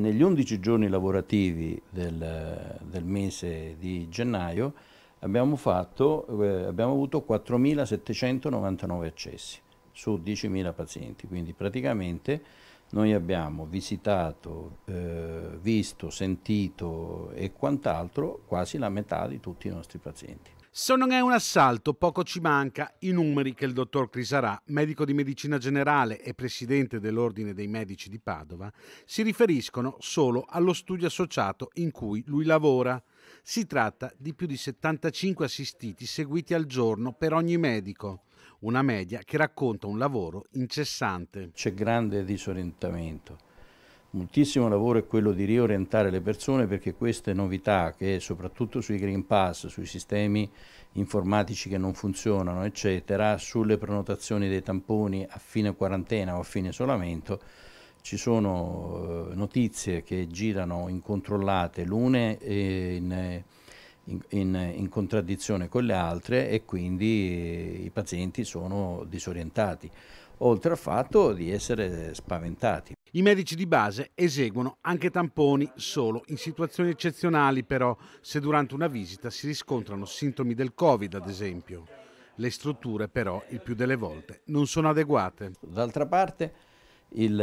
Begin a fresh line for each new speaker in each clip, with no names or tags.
Negli 11 giorni lavorativi del, del mese di gennaio abbiamo, fatto, eh, abbiamo avuto 4.799 accessi su 10.000 pazienti, quindi praticamente noi abbiamo visitato, eh, visto, sentito e quant'altro quasi la metà di tutti i nostri pazienti.
Se non è un assalto, poco ci manca i numeri che il dottor Crisarà, medico di medicina generale e presidente dell'Ordine dei Medici di Padova, si riferiscono solo allo studio associato in cui lui lavora. Si tratta di più di 75 assistiti seguiti al giorno per ogni medico, una media che racconta un lavoro incessante. C'è grande disorientamento
Moltissimo lavoro è quello di riorientare le persone perché queste novità che soprattutto sui Green Pass, sui sistemi informatici che non funzionano, eccetera, sulle prenotazioni dei tamponi a fine quarantena o a fine isolamento, ci sono eh, notizie che girano incontrollate l'une in, in, in, in, contraddizione con le altre e quindi eh, i pazienti sono
disorientati oltre al fatto di essere spaventati. I medici di base eseguono anche tamponi solo in situazioni eccezionali però, se durante una visita si riscontrano sintomi del Covid ad esempio. Le strutture però il più delle volte non sono adeguate. D'altra parte il,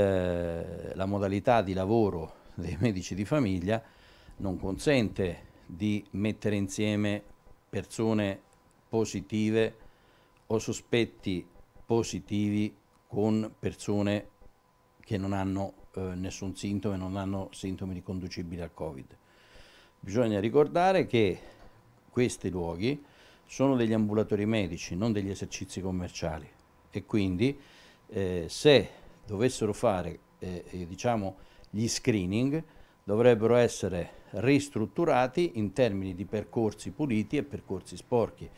la modalità
di lavoro dei medici di famiglia non consente di mettere insieme persone positive o sospetti positivi con persone che non hanno eh, nessun sintomo e non hanno sintomi riconducibili al Covid. Bisogna ricordare che questi luoghi sono degli ambulatori medici, non degli esercizi commerciali e quindi eh, se dovessero fare eh, eh diciamo, gli screening dovrebbero essere ristrutturati in termini di percorsi puliti e percorsi sporchi.